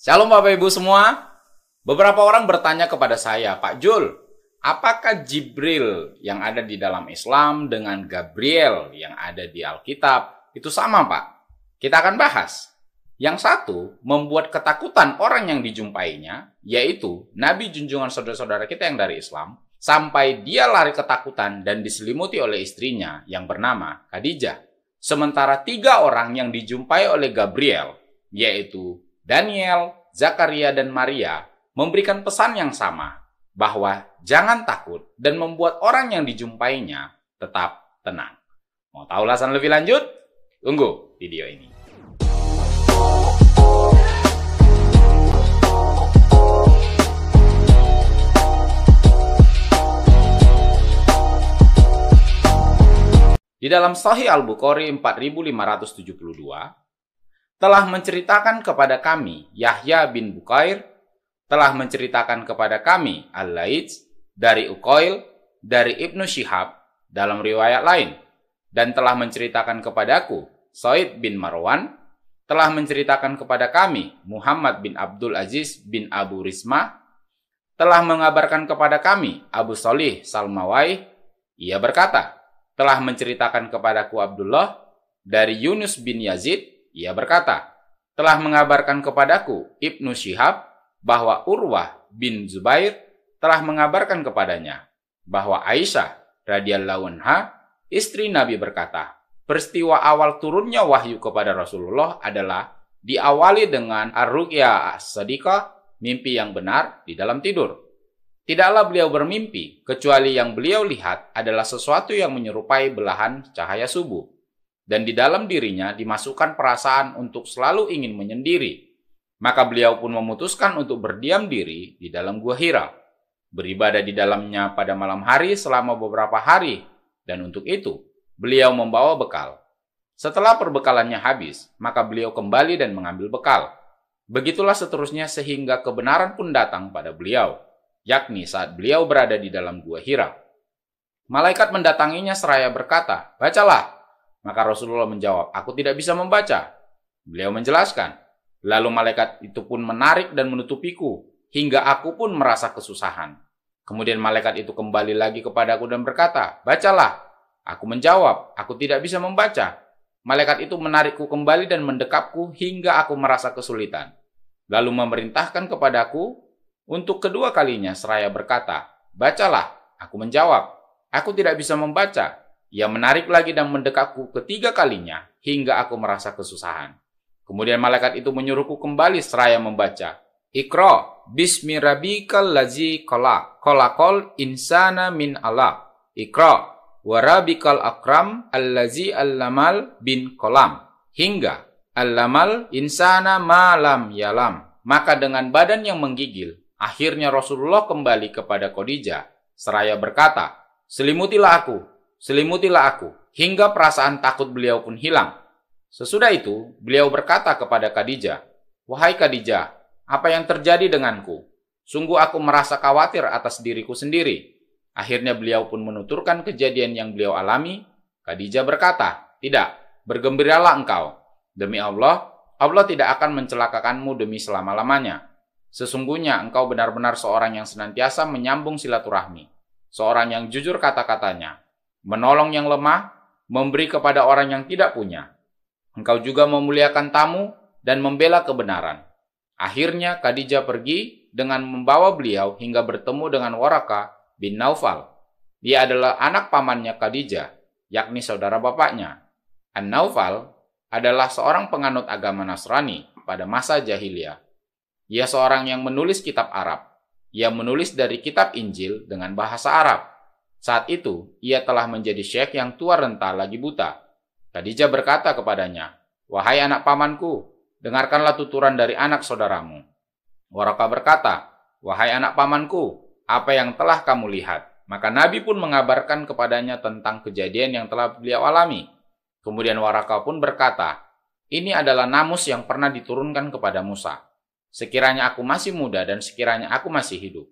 Shalom Bapak Ibu semua. Beberapa orang bertanya kepada saya, Pak Jul, apakah Jibril yang ada di dalam Islam dengan Gabriel yang ada di Alkitab itu sama, Pak? Kita akan bahas. Yang satu membuat ketakutan orang yang dijumpainya, yaitu nabi junjungan saudara-saudara kita yang dari Islam, sampai dia lari ketakutan dan diselimuti oleh istrinya yang bernama Khadijah. Sementara tiga orang yang dijumpai oleh Gabriel, yaitu Daniel, Zakaria, dan Maria memberikan pesan yang sama bahwa jangan takut dan membuat orang yang dijumpainya tetap tenang. Mau tahu alasan lebih lanjut? Tunggu video ini. Di dalam Sahih Al-Bukhari 4572, telah menceritakan kepada kami Yahya bin Bukair, telah menceritakan kepada kami Al-Laits dari Uqail, dari Ibnu Syihab dalam riwayat lain, dan telah menceritakan kepadaku Said bin Marwan, telah menceritakan kepada kami Muhammad bin Abdul Aziz bin Abu Risma, telah mengabarkan kepada kami Abu Solih Salmawai, ia berkata, telah menceritakan kepadaku Abdullah dari Yunus bin Yazid ia berkata, telah mengabarkan kepadaku Ibnu Syihab bahwa Urwah bin Zubair telah mengabarkan kepadanya bahwa Aisyah radhiyallahu anha istri Nabi berkata, peristiwa awal turunnya wahyu kepada Rasulullah adalah diawali dengan ar-ruqya as mimpi yang benar di dalam tidur. Tidaklah beliau bermimpi kecuali yang beliau lihat adalah sesuatu yang menyerupai belahan cahaya subuh dan di dalam dirinya dimasukkan perasaan untuk selalu ingin menyendiri. Maka beliau pun memutuskan untuk berdiam diri di dalam gua Hira, beribadah di dalamnya pada malam hari selama beberapa hari, dan untuk itu beliau membawa bekal. Setelah perbekalannya habis, maka beliau kembali dan mengambil bekal. Begitulah seterusnya sehingga kebenaran pun datang pada beliau, yakni saat beliau berada di dalam gua Hira. Malaikat mendatanginya seraya berkata, "Bacalah, maka Rasulullah menjawab, aku tidak bisa membaca. Beliau menjelaskan. Lalu malaikat itu pun menarik dan menutupiku, hingga aku pun merasa kesusahan. Kemudian malaikat itu kembali lagi kepadaku dan berkata, bacalah. Aku menjawab, aku tidak bisa membaca. Malaikat itu menarikku kembali dan mendekapku hingga aku merasa kesulitan. Lalu memerintahkan kepadaku untuk kedua kalinya seraya berkata, bacalah. Aku menjawab, aku tidak bisa membaca. Ia menarik lagi dan mendekatku ketiga kalinya hingga aku merasa kesusahan. Kemudian malaikat itu menyuruhku kembali seraya membaca, Ikro, bismi rabbikal lazi kola, kolakol insana min Allah. Ikro, warabikal akram Al Lamal bin kolam. Hingga Al Lamal insana malam yalam. Maka dengan badan yang menggigil, akhirnya Rasulullah kembali kepada Khadijah seraya berkata, Selimutilah aku, selimutilah aku, hingga perasaan takut beliau pun hilang. Sesudah itu, beliau berkata kepada Khadijah, Wahai Khadijah, apa yang terjadi denganku? Sungguh aku merasa khawatir atas diriku sendiri. Akhirnya beliau pun menuturkan kejadian yang beliau alami. Khadijah berkata, Tidak, bergembiralah engkau. Demi Allah, Allah tidak akan mencelakakanmu demi selama-lamanya. Sesungguhnya engkau benar-benar seorang yang senantiasa menyambung silaturahmi. Seorang yang jujur kata-katanya, menolong yang lemah, memberi kepada orang yang tidak punya. Engkau juga memuliakan tamu dan membela kebenaran. Akhirnya Khadijah pergi dengan membawa beliau hingga bertemu dengan Waraka bin Naufal. Dia adalah anak pamannya Khadijah, yakni saudara bapaknya. An-Naufal adalah seorang penganut agama Nasrani pada masa jahiliyah. Ia seorang yang menulis kitab Arab. Ia menulis dari kitab Injil dengan bahasa Arab. Saat itu, ia telah menjadi syekh yang tua renta lagi buta. Khadijah berkata kepadanya, Wahai anak pamanku, dengarkanlah tuturan dari anak saudaramu. Waraka berkata, Wahai anak pamanku, apa yang telah kamu lihat? Maka Nabi pun mengabarkan kepadanya tentang kejadian yang telah beliau alami. Kemudian Waraka pun berkata, ini adalah namus yang pernah diturunkan kepada Musa. Sekiranya aku masih muda dan sekiranya aku masih hidup.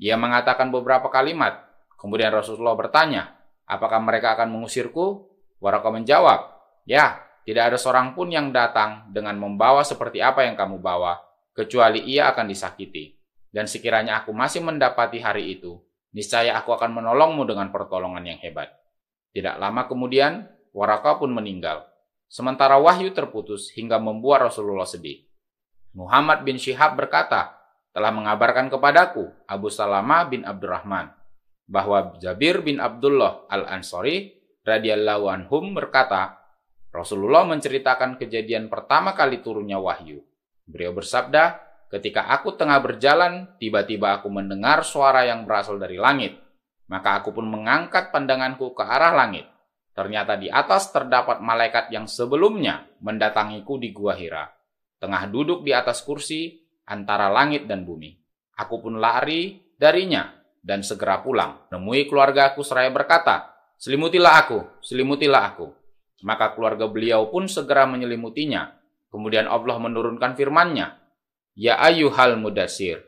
Dia mengatakan beberapa kalimat, Kemudian Rasulullah bertanya, apakah mereka akan mengusirku? Waraka menjawab, ya, tidak ada seorang pun yang datang dengan membawa seperti apa yang kamu bawa, kecuali ia akan disakiti. Dan sekiranya aku masih mendapati hari itu, niscaya aku akan menolongmu dengan pertolongan yang hebat. Tidak lama kemudian, Waraka pun meninggal. Sementara wahyu terputus hingga membuat Rasulullah sedih. Muhammad bin Syihab berkata, telah mengabarkan kepadaku Abu Salama bin Abdurrahman bahwa Jabir bin Abdullah al ansori radhiyallahu anhum berkata, Rasulullah menceritakan kejadian pertama kali turunnya wahyu. Beliau bersabda, ketika aku tengah berjalan, tiba-tiba aku mendengar suara yang berasal dari langit. Maka aku pun mengangkat pandanganku ke arah langit. Ternyata di atas terdapat malaikat yang sebelumnya mendatangiku di Gua Hira. Tengah duduk di atas kursi antara langit dan bumi. Aku pun lari darinya dan segera pulang. Nemui keluarga aku seraya berkata, selimutilah aku, selimutilah aku. Maka keluarga beliau pun segera menyelimutinya. Kemudian Allah menurunkan firman-Nya, Ya ayyuhal mudasir,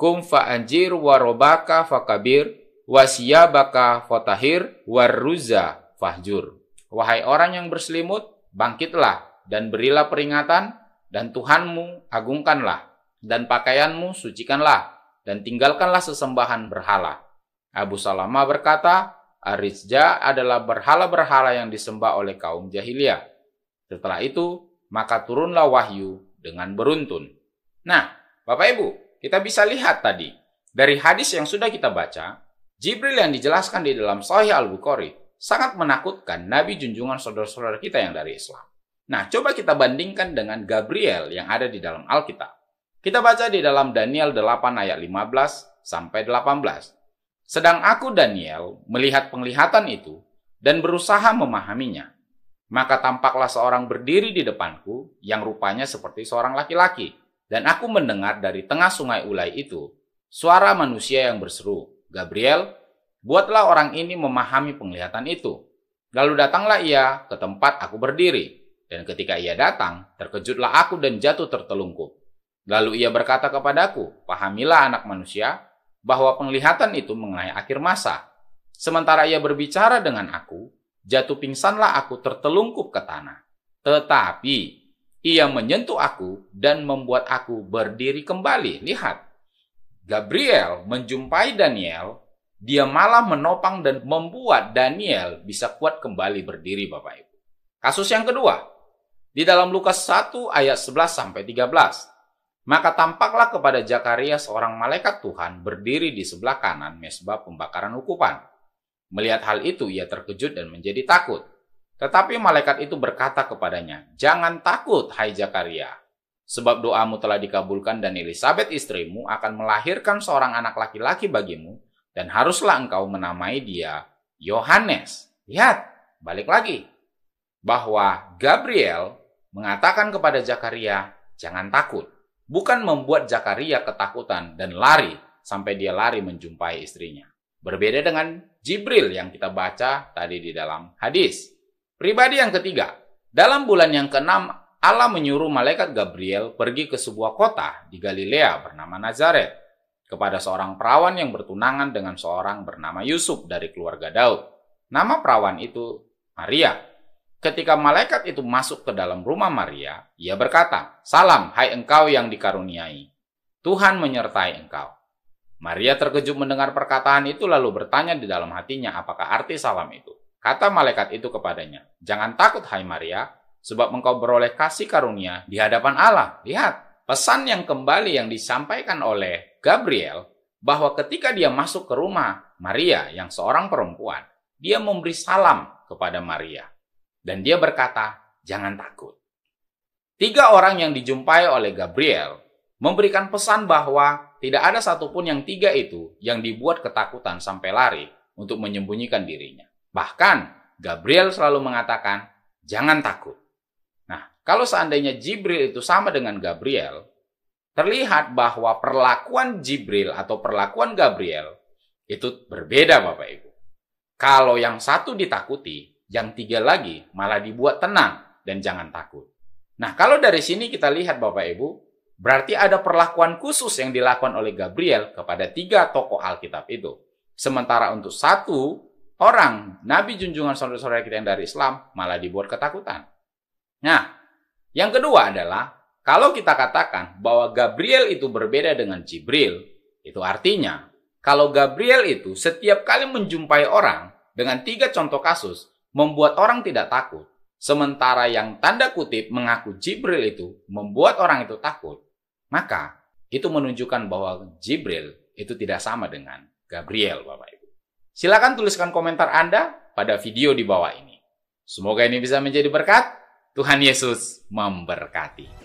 kum fa'anjir warobaka fakabir, wasiyabaka fatahir warruza fahjur. Wahai orang yang berselimut, bangkitlah dan berilah peringatan, dan Tuhanmu agungkanlah, dan pakaianmu sucikanlah, dan tinggalkanlah sesembahan berhala. Abu Salama berkata, Arizja adalah berhala-berhala yang disembah oleh kaum jahiliyah. Setelah itu, maka turunlah wahyu dengan beruntun. Nah, Bapak Ibu, kita bisa lihat tadi dari hadis yang sudah kita baca, Jibril yang dijelaskan di dalam Sahih Al-Bukhari sangat menakutkan nabi junjungan saudara-saudara kita yang dari Islam. Nah, coba kita bandingkan dengan Gabriel yang ada di dalam Alkitab. Kita baca di dalam Daniel 8 ayat 15 sampai 18. Sedang aku Daniel melihat penglihatan itu dan berusaha memahaminya. Maka tampaklah seorang berdiri di depanku yang rupanya seperti seorang laki-laki. Dan aku mendengar dari tengah sungai Ulai itu suara manusia yang berseru, Gabriel, buatlah orang ini memahami penglihatan itu. Lalu datanglah ia ke tempat aku berdiri. Dan ketika ia datang, terkejutlah aku dan jatuh tertelungkup Lalu ia berkata kepadaku, pahamilah anak manusia, bahwa penglihatan itu mengenai akhir masa. Sementara ia berbicara dengan aku, jatuh pingsanlah aku tertelungkup ke tanah. Tetapi ia menyentuh aku dan membuat aku berdiri kembali. Lihat, Gabriel menjumpai Daniel, dia malah menopang dan membuat Daniel bisa kuat kembali berdiri Bapak Ibu. Kasus yang kedua, di dalam Lukas 1 ayat 11 sampai 13. Maka tampaklah kepada Jakaria seorang malaikat Tuhan berdiri di sebelah kanan mesbah pembakaran ukupan. Melihat hal itu ia terkejut dan menjadi takut. Tetapi malaikat itu berkata kepadanya, "Jangan takut, hai Jakaria, sebab doamu telah dikabulkan dan Elizabeth istrimu akan melahirkan seorang anak laki-laki bagimu dan haruslah engkau menamai dia Yohanes." Lihat, balik lagi bahwa Gabriel mengatakan kepada Jakaria, "Jangan takut." bukan membuat Zakaria ketakutan dan lari sampai dia lari menjumpai istrinya. Berbeda dengan Jibril yang kita baca tadi di dalam hadis. Pribadi yang ketiga, dalam bulan yang keenam Allah menyuruh malaikat Gabriel pergi ke sebuah kota di Galilea bernama Nazaret kepada seorang perawan yang bertunangan dengan seorang bernama Yusuf dari keluarga Daud. Nama perawan itu Maria. Ketika malaikat itu masuk ke dalam rumah Maria, ia berkata, Salam, hai engkau yang dikaruniai. Tuhan menyertai engkau. Maria terkejut mendengar perkataan itu lalu bertanya di dalam hatinya apakah arti salam itu. Kata malaikat itu kepadanya, Jangan takut hai Maria, sebab engkau beroleh kasih karunia di hadapan Allah. Lihat, pesan yang kembali yang disampaikan oleh Gabriel bahwa ketika dia masuk ke rumah Maria yang seorang perempuan, dia memberi salam kepada Maria dan dia berkata, "Jangan takut." Tiga orang yang dijumpai oleh Gabriel memberikan pesan bahwa tidak ada satupun yang tiga itu yang dibuat ketakutan sampai lari untuk menyembunyikan dirinya. Bahkan Gabriel selalu mengatakan, "Jangan takut." Nah, kalau seandainya Jibril itu sama dengan Gabriel, terlihat bahwa perlakuan Jibril atau perlakuan Gabriel itu berbeda, Bapak Ibu. Kalau yang satu ditakuti, yang tiga lagi, malah dibuat tenang dan jangan takut. Nah, kalau dari sini kita lihat Bapak Ibu, berarti ada perlakuan khusus yang dilakukan oleh Gabriel kepada tiga tokoh Alkitab itu. Sementara untuk satu orang, Nabi junjungan saudara-saudara kita yang dari Islam, malah dibuat ketakutan. Nah, yang kedua adalah, kalau kita katakan bahwa Gabriel itu berbeda dengan Jibril, itu artinya, kalau Gabriel itu setiap kali menjumpai orang dengan tiga contoh kasus, membuat orang tidak takut, sementara yang tanda kutip mengaku Jibril itu membuat orang itu takut, maka itu menunjukkan bahwa Jibril itu tidak sama dengan Gabriel, Bapak Ibu. Silakan tuliskan komentar Anda pada video di bawah ini. Semoga ini bisa menjadi berkat. Tuhan Yesus memberkati.